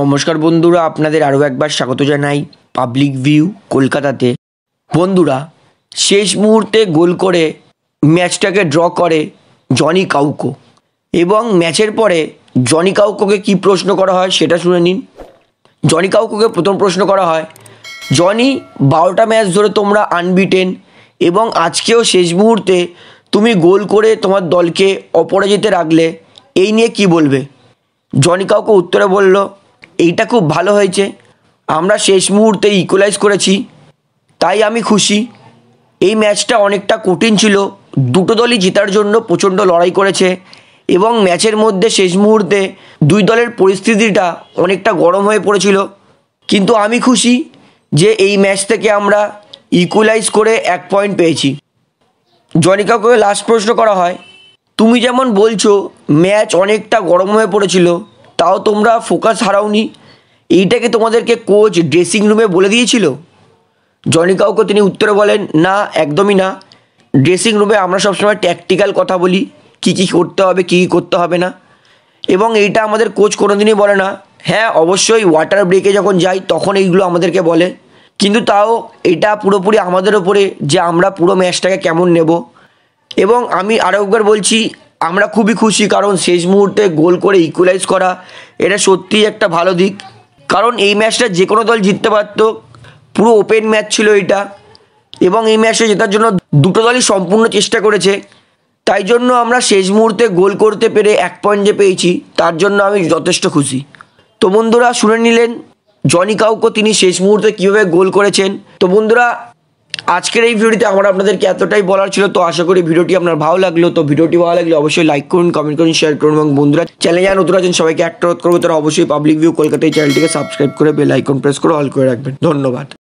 নমস্কার বন্ধুরা আপনাদের আরও একবার স্বাগত জানাই পাবলিক ভিউ কলকাতাতে বন্ধুরা শেষ মুহূর্তে গোল করে ম্যাচটাকে ড্র করে জনি কাউকো এবং ম্যাচের পরে জনি কাউকোকে কি প্রশ্ন করা হয় সেটা শুনে নিন জনি কাউকোকে প্রথম প্রশ্ন করা হয় জনি বারোটা ম্যাচ ধরে তোমরা আনবিটেন এবং আজকেও শেষ মুহূর্তে তুমি গোল করে তোমার দলকে অপরাজিতে রাখলে এই নিয়ে কি বলবে জনি কাউকে উত্তরে বলল এইটা খুব ভালো হয়েছে আমরা শেষ মুহূর্তে ইকুয়ালাইজ করেছি তাই আমি খুশি এই ম্যাচটা অনেকটা কঠিন ছিল দুটো দলই জেতার জন্য প্রচণ্ড লড়াই করেছে এবং ম্যাচের মধ্যে শেষ মুহূর্তে দুই দলের পরিস্থিতিটা অনেকটা গরম হয়ে পড়েছিল কিন্তু আমি খুশি যে এই ম্যাচ থেকে আমরা ইকুয়ালাইজ করে এক পয়েন্ট পেয়েছি জনিকাকে লাস্ট প্রশ্ন করা হয় তুমি যেমন বলছো ম্যাচ অনেকটা গরম হয়ে পড়েছিল তাও তোমরা ফোকাস হারাওনি এইটাকে তোমাদেরকে কোচ ড্রেসিং রুমে বলে দিয়েছিল জনি কাউকে তিনি উত্তরে বলেন না একদমই না ড্রেসিং রুমে আমরা সবসময় ট্যাকটিক্যাল কথা বলি কি কি করতে হবে কী কী করতে হবে না এবং এইটা আমাদের কোচ কোনো দিনই বলে না হ্যাঁ অবশ্যই ওয়াটার ব্রেকে যখন যাই তখন এইগুলো আমাদেরকে বলে কিন্তু তাও এটা পুরোপুরি আমাদের ওপরে যে আমরা পুরো ম্যাচটাকে কেমন নেব এবং আমি আরও একবার বলছি আমরা খুবই খুশি কারণ শেষ মুহূর্তে গোল করে ইকুয়ালাইজ করা এটা সত্যিই একটা ভালো দিক কারণ এই ম্যাচটা যে কোনো দল জিততে পারত পুরো ওপেন ম্যাচ ছিল এটা এবং এই ম্যাচে জেতার জন্য দুটো দলই সম্পূর্ণ চেষ্টা করেছে তাই জন্য আমরা শেষ মুহূর্তে গোল করতে পেরে এক পয়েন্ট যে পেয়েছি তার জন্য আমি যথেষ্ট খুশি তো বন্ধুরা শুনে নিলেন জনি কাউকো তিনি শেষ মুহূর্তে কীভাবে গোল করেছেন তো বন্ধুরা আজকের এই ভিডিওতে আমার আপনাদেরকে এতটাই বলার ছিল তো আশা করি ভিডিওটি আপনার ভালো লাগলো তো ভিডিওটি ভালো লাগলে অবশ্যই লাইক করুন কমেন্ট করুন শেয়ার করুন এবং বন্ধুরা চ্যানেলে যারা নতুন আছেন সবাইকে রোধ করবো তারা অবশ্যই পাবলিক ভিউ কলকাতা এই চ্যানেলটিকে সাবস্ক্রাইব করে বেল আইকন প্রেস করে অল করে রাখবেন ধন্যবাদ